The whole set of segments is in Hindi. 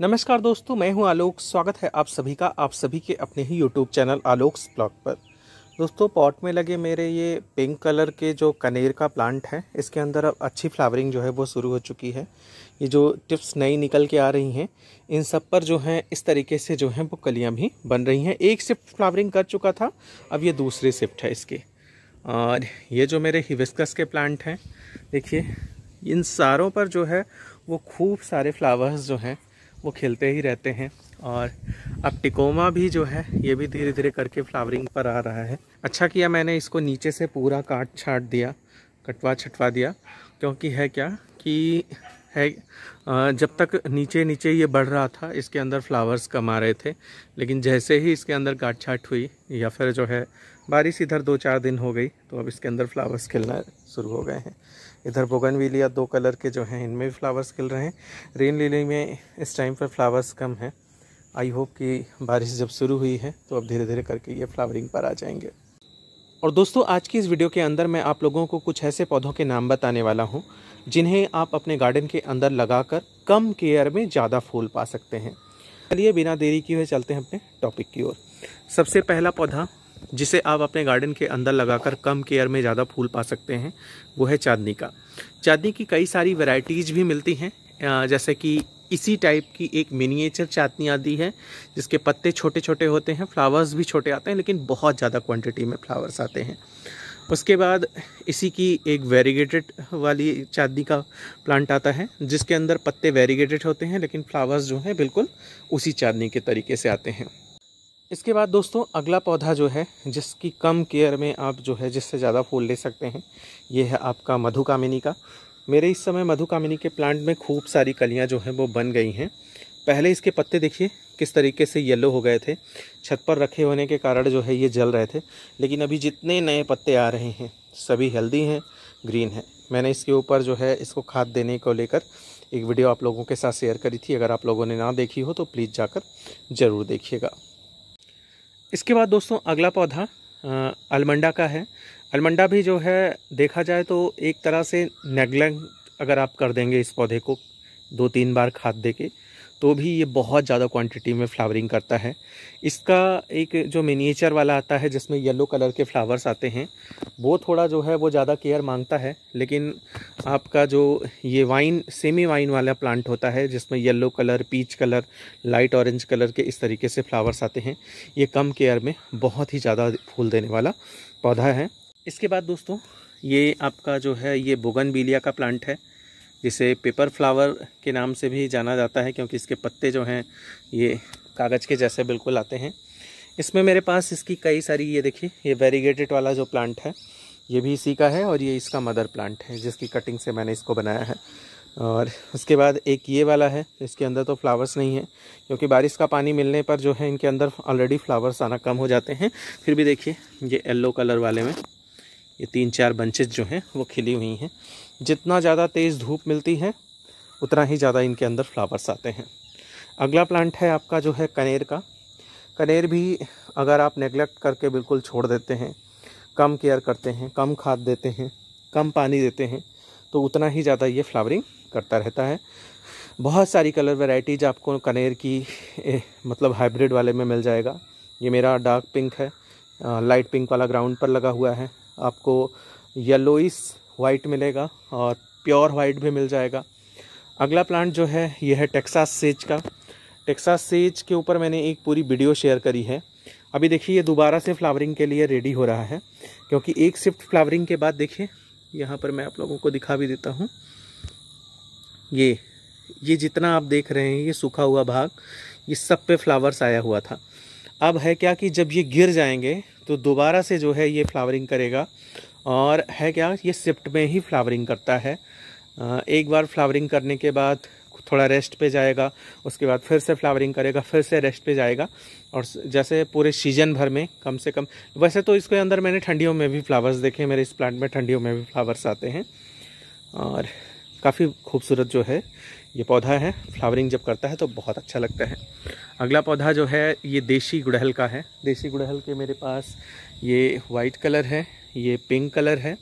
नमस्कार दोस्तों मैं हूं आलोक स्वागत है आप सभी का आप सभी के अपने ही यूट्यूब चैनल आलोक ब्लॉग पर दोस्तों पॉट में लगे मेरे ये पिंक कलर के जो कनेर का प्लांट है इसके अंदर अब अच्छी फ्लावरिंग जो है वो शुरू हो चुकी है ये जो टिप्स नई निकल के आ रही हैं इन सब पर जो है इस तरीके से जो है वो कलियाँ भी बन रही हैं एक शिफ्ट फ्लावरिंग कर चुका था अब ये दूसरी शिफ्ट है इसकी और ये जो मेरे हिविस्कस के प्लांट हैं देखिए इन सारों पर जो है वो खूब सारे फ्लावर्स जो हैं वो खेलते ही रहते हैं और अब टिकोमा भी जो है ये भी धीरे धीरे करके फ्लावरिंग पर आ रहा है अच्छा किया मैंने इसको नीचे से पूरा काट छाट दिया कटवा छटवा दिया क्योंकि है क्या कि है जब तक नीचे नीचे ये बढ़ रहा था इसके अंदर फ्लावर्स कम आ रहे थे लेकिन जैसे ही इसके अंदर गाट छाट हुई या फिर जो है बारिश इधर दो चार दिन हो गई तो अब इसके अंदर फ्लावर्स खिलना शुरू हो गए हैं इधर विलिया दो कलर के जो हैं इनमें भी फ्लावर्स खिल रहे हैं रेन लिली में इस टाइम पर फ्लावर्स कम हैं आई होप कि बारिश जब शुरू हुई है तो अब धीरे धीरे करके ये फ्लावरिंग पर आ जाएंगे और दोस्तों आज की इस वीडियो के अंदर मैं आप लोगों को कुछ ऐसे पौधों के नाम बताने वाला हूँ जिन्हें आप अपने गार्डन के अंदर लगाकर कम केयर में ज़्यादा फूल पा सकते हैं चलिए बिना देरी किए हुए चलते हैं अपने टॉपिक की ओर सबसे पहला पौधा जिसे आप अपने गार्डन के अंदर लगाकर कम केयर में ज़्यादा फूल पा सकते हैं वो है चांदनी का चांदनी की कई सारी वेराइटीज़ भी मिलती हैं जैसे कि इसी टाइप की एक मिनिएचर चाटनी आती है जिसके पत्ते छोटे छोटे होते हैं फ्लावर्स भी छोटे आते हैं लेकिन बहुत ज़्यादा क्वांटिटी में फ्लावर्स आते हैं उसके बाद इसी की एक वेरीगेटेड वाली चांदी का प्लांट आता है जिसके अंदर पत्ते वेरीगेटेड होते हैं लेकिन फ्लावर्स जो हैं बिल्कुल उसी चादनी के तरीके से आते हैं इसके बाद दोस्तों अगला पौधा जो है जिसकी कम केयर में आप जो है जिससे ज़्यादा फूल ले सकते हैं ये है आपका मधुकामिनी का मेरे इस समय मधुकामिनी के प्लांट में खूब सारी कलियाँ जो हैं वो बन गई हैं पहले इसके पत्ते देखिए किस तरीके से येलो हो गए थे छत पर रखे होने के कारण जो है ये जल रहे थे लेकिन अभी जितने नए पत्ते आ रहे हैं सभी हेल्दी हैं ग्रीन हैं मैंने इसके ऊपर जो है इसको खाद देने को लेकर एक वीडियो आप लोगों के साथ शेयर करी थी अगर आप लोगों ने ना देखी हो तो प्लीज़ जाकर ज़रूर देखिएगा इसके बाद दोस्तों अगला पौधा अलमंडा का है अलमंडा भी जो है देखा जाए तो एक तरह से नेगलेक्ट अगर आप कर देंगे इस पौधे को दो तीन बार खाद दे के तो भी ये बहुत ज़्यादा क्वांटिटी में फ्लावरिंग करता है इसका एक जो मिनिएचर वाला आता है जिसमें येलो कलर के फ्लावर्स आते हैं वो थोड़ा जो है वो ज़्यादा केयर मांगता है लेकिन आपका जो ये वाइन सेमी वाइन वाला प्लांट होता है जिसमें yellow colour peach colour light orange colour के इस तरीके से फ्लावर्स आते हैं ये कम केयर में बहुत ही ज़्यादा फूल देने वाला पौधा है इसके बाद दोस्तों ये आपका जो है ये बोगन का प्लांट है जिसे पेपर फ्लावर के नाम से भी जाना जाता है क्योंकि इसके पत्ते जो हैं ये कागज़ के जैसे बिल्कुल आते हैं इसमें मेरे पास इसकी कई सारी ये देखिए ये वेरीगेटेड वाला जो प्लांट है ये भी इसी का है और ये इसका मदर प्लांट है जिसकी कटिंग से मैंने इसको बनाया है और उसके बाद एक ये वाला है इसके अंदर तो फ्लावर्स नहीं है क्योंकि बारिश का पानी मिलने पर जो है इनके अंदर ऑलरेडी फ्लावर्स आना कम हो जाते हैं फिर भी देखिए ये येल्लो कलर वाले में ये तीन चार बंचेज जो हैं वो खिली हुई हैं जितना ज़्यादा तेज़ धूप मिलती है उतना ही ज़्यादा इनके अंदर फ्लावर्स आते हैं अगला प्लांट है आपका जो है कनेर का कनेर भी अगर आप नेगलेक्ट करके बिल्कुल छोड़ देते हैं कम केयर करते हैं कम खाद देते हैं कम पानी देते हैं तो उतना ही ज़्यादा ये फ्लावरिंग करता रहता है बहुत सारी कलर वेराइटीज आपको कनेर की ए, मतलब हाइब्रिड वाले में मिल जाएगा ये मेरा डार्क पिंक है लाइट पिंक वाला ग्राउंड पर लगा हुआ है आपको येलोइस वाइट मिलेगा और प्योर वाइट भी मिल जाएगा अगला प्लांट जो है यह है टेक्सास सेज का टेक्सास सेज के ऊपर मैंने एक पूरी वीडियो शेयर करी है अभी देखिए ये दोबारा से फ्लावरिंग के लिए रेडी हो रहा है क्योंकि एक शिफ्ट फ्लावरिंग के बाद देखिए यहाँ पर मैं आप लोगों को दिखा भी देता हूँ ये ये जितना आप देख रहे हैं ये सूखा हुआ भाग ये सब पे फ्लावर्स आया हुआ था अब है क्या कि जब ये गिर जाएंगे तो दोबारा से जो है ये फ्लावरिंग करेगा और है क्या ये सिफ्ट में ही फ्लावरिंग करता है एक बार फ्लावरिंग करने के बाद थोड़ा रेस्ट पे जाएगा उसके बाद फिर से फ्लावरिंग करेगा फिर से रेस्ट पे जाएगा और जैसे पूरे सीजन भर में कम से कम वैसे तो इसके अंदर मैंने ठंडियों में भी फ्लावर्स देखे मेरे इस प्लांट में ठंडियों में भी फ्लावर्स आते हैं और काफ़ी खूबसूरत जो है ये पौधा है फ्लावरिंग जब करता है तो बहुत अच्छा लगता है अगला पौधा जो है ये देसी गुड़हल का है देसी गुड़हल के मेरे पास ये वाइट कलर है ये पिंक कलर है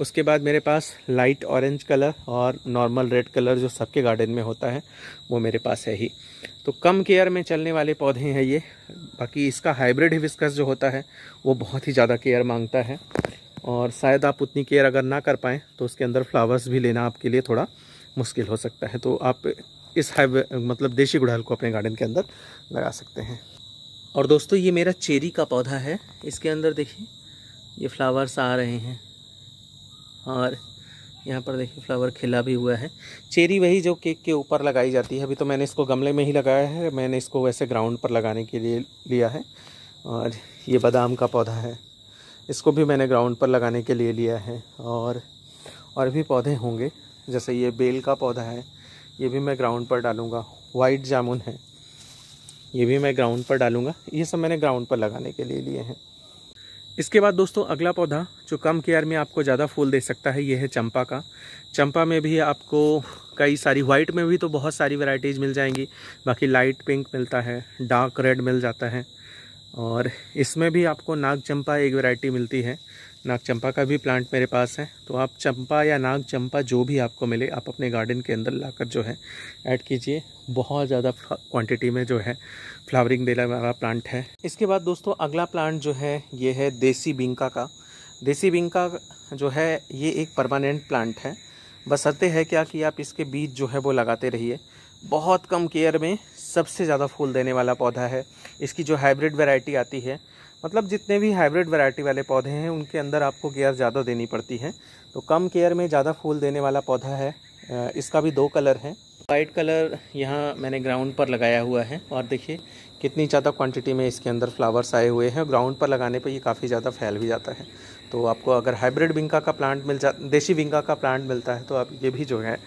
उसके बाद मेरे पास लाइट ऑरेंज कलर और नॉर्मल रेड कलर जो सबके गार्डन में होता है वो मेरे पास है ही तो कम केयर में चलने वाले पौधे हैं ये बाकी इसका हाइब्रिड हिविस्कस जो होता है वो बहुत ही ज़्यादा केयर मांगता है और शायद आप उतनी केयर अगर ना कर पाएँ तो उसके अंदर फ्लावर्स भी लेना आपके लिए थोड़ा मुश्किल हो सकता है तो आप इस हाइब्रिड मतलब देशी गुड़हल को अपने गार्डन के अंदर लगा सकते हैं और दोस्तों ये मेरा चेरी का पौधा है इसके अंदर देखिए ये फ्लावर्स आ रहे हैं और यहाँ पर देखिए फ्लावर खिला भी हुआ है चेरी वही जो केक के ऊपर लगाई जाती है अभी तो मैंने इसको गमले में ही लगाया है मैंने इसको वैसे ग्राउंड पर लगाने के लिए लिया है और ये बादाम का पौधा है इसको भी मैंने ग्राउंड पर लगाने के लिए लिया है और और भी पौधे होंगे जैसे ये बेल का पौधा है ये भी मैं ग्राउंड पर डालूंगा वाइट जामुन है ये भी मैं ग्राउंड पर डालूँगा ये सब मैंने ग्राउंड पर लगाने के लिए लिए हैं इसके बाद दोस्तों अगला पौधा जो कम केयर में आपको ज़्यादा फूल दे सकता है ये है चंपा का चंपा में भी आपको कई सारी वाइट में भी तो बहुत सारी वैरायटीज़ मिल जाएंगी बाकी लाइट पिंक मिलता है डार्क रेड मिल जाता है और इसमें भी आपको नाग चंपा एक वैरायटी मिलती है नाग चंपा का भी प्लांट मेरे पास है तो आप चंपा या नाग चंपा जो भी आपको मिले आप अपने गार्डन के अंदर लाकर जो है ऐड कीजिए बहुत ज़्यादा क्वांटिटी में जो है फ्लावरिंग देने वाला प्लांट है इसके बाद दोस्तों अगला प्लांट जो है ये है देसी बिंका का देसी बिंका जो है ये एक परमानेंट प्लांट है बसरते है क्या कि आप इसके बीज जो है वो लगाते रहिए बहुत कम केयर में सबसे ज़्यादा फूल देने वाला पौधा है इसकी जो हाइब्रिड वेराइटी आती है मतलब जितने भी हाइब्रिड वैरायटी वाले पौधे हैं उनके अंदर आपको केयर ज़्यादा देनी पड़ती है तो कम केयर में ज़्यादा फूल देने वाला पौधा है इसका भी दो कलर हैं वाइट कलर यहाँ मैंने ग्राउंड पर लगाया हुआ है और देखिए कितनी ज़्यादा क्वांटिटी में इसके अंदर फ्लावर्स आए हुए हैं ग्राउंड पर लगाने पर ये काफ़ी ज़्यादा फैल भी जाता है तो आपको अगर हाइब्रिड विंका का प्लांट मिल जा देशी विंका का प्लांट मिलता है तो आप ये भी जो है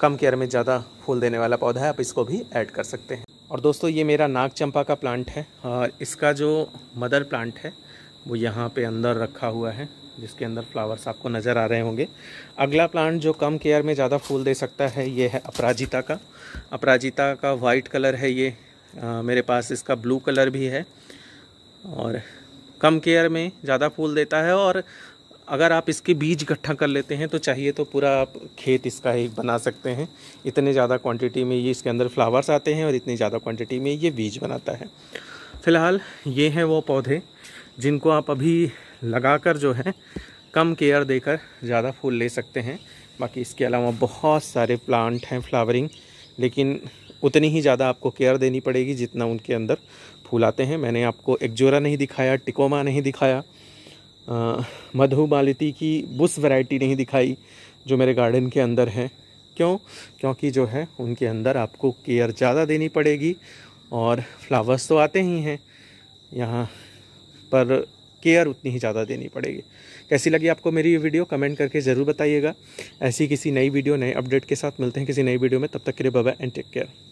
कम केयर में ज़्यादा फूल देने वाला पौधा है आप इसको भी ऐड कर सकते हैं और दोस्तों ये मेरा नाग चंपा का प्लांट है और इसका जो मदर प्लांट है वो यहाँ पे अंदर रखा हुआ है जिसके अंदर फ्लावर्स आपको नज़र आ रहे होंगे अगला प्लांट जो कम केयर में ज़्यादा फूल दे सकता है ये है अपराजिता का अपराजिता का वाइट कलर है ये आ, मेरे पास इसका ब्लू कलर भी है और कम केयर में ज़्यादा फूल देता है और अगर आप इसके बीज इकट्ठा कर लेते हैं तो चाहिए तो पूरा आप खेत इसका एक बना सकते हैं इतने ज़्यादा क्वांटिटी में ये इसके अंदर फ्लावर्स आते हैं और इतनी ज़्यादा क्वांटिटी में ये बीज बनाता है फ़िलहाल ये हैं वो पौधे जिनको आप अभी लगाकर जो है कम केयर देकर ज़्यादा फूल ले सकते हैं बाकी इसके अलावा बहुत सारे प्लांट हैं फ्लावरिंग लेकिन उतनी ही ज़्यादा आपको केयर देनी पड़ेगी जितना उनके अंदर फूल आते हैं मैंने आपको एक्जोरा नहीं दिखाया टिकोमा नहीं दिखाया मधु की बुस वैरायटी नहीं दिखाई जो मेरे गार्डन के अंदर है क्यों क्योंकि जो है उनके अंदर आपको केयर ज़्यादा देनी पड़ेगी और फ्लावर्स तो आते ही हैं यहाँ पर केयर उतनी ही ज़्यादा देनी पड़ेगी कैसी लगी आपको मेरी ये वीडियो कमेंट करके ज़रूर बताइएगा ऐसी किसी नई वीडियो नए अपडेट के साथ मिलते हैं किसी नई वीडियो में तब तक के लिए बाबा एंड टेक केयर